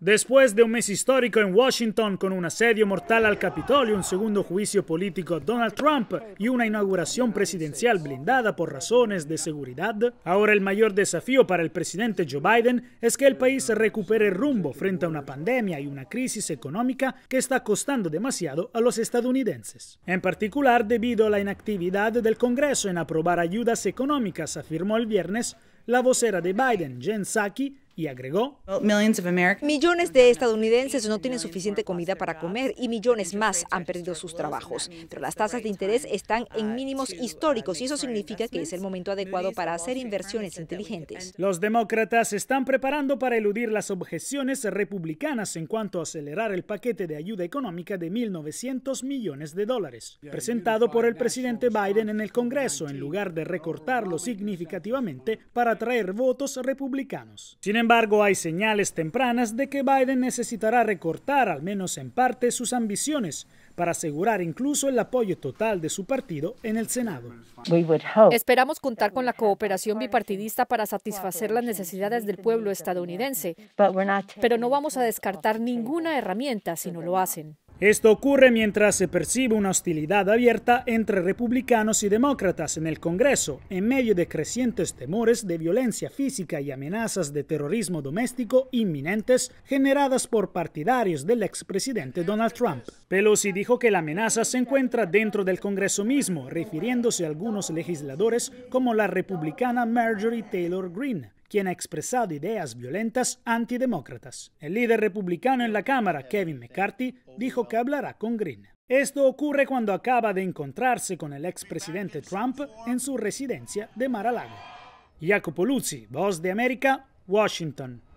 Después de un mes histórico en Washington con un asedio mortal al Capitolio, un segundo juicio político Donald Trump y una inauguración presidencial blindada por razones de seguridad, ahora el mayor desafío para el presidente Joe Biden es que el país recupere rumbo frente a una pandemia y una crisis económica que está costando demasiado a los estadounidenses. En particular, debido a la inactividad del Congreso en aprobar ayudas económicas, afirmó el viernes la vocera de Biden, Jen Psaki, y agregó, millones de estadounidenses no tienen suficiente comida para comer y millones más han perdido sus trabajos, pero las tasas de interés están en mínimos históricos y eso significa que es el momento adecuado para hacer inversiones inteligentes. Los demócratas se están preparando para eludir las objeciones republicanas en cuanto a acelerar el paquete de ayuda económica de 1.900 millones de dólares, presentado por el presidente Biden en el Congreso en lugar de recortarlo significativamente para atraer votos republicanos. Sin sin embargo, hay señales tempranas de que Biden necesitará recortar al menos en parte sus ambiciones para asegurar incluso el apoyo total de su partido en el Senado. Esperamos contar con la cooperación bipartidista para satisfacer las necesidades del pueblo estadounidense, pero no vamos a descartar ninguna herramienta si no lo hacen. Esto ocurre mientras se percibe una hostilidad abierta entre republicanos y demócratas en el Congreso, en medio de crecientes temores de violencia física y amenazas de terrorismo doméstico inminentes generadas por partidarios del expresidente Donald Trump. Pelosi dijo que la amenaza se encuentra dentro del Congreso mismo, refiriéndose a algunos legisladores como la republicana Marjorie Taylor Greene quien ha expresado ideas violentas antidemócratas. El líder republicano en la Cámara, Kevin McCarthy, dijo que hablará con Green. Esto ocurre cuando acaba de encontrarse con el expresidente Trump en su residencia de Mar-a-Lago. Jacopo Luzzi, Voz de América, Washington.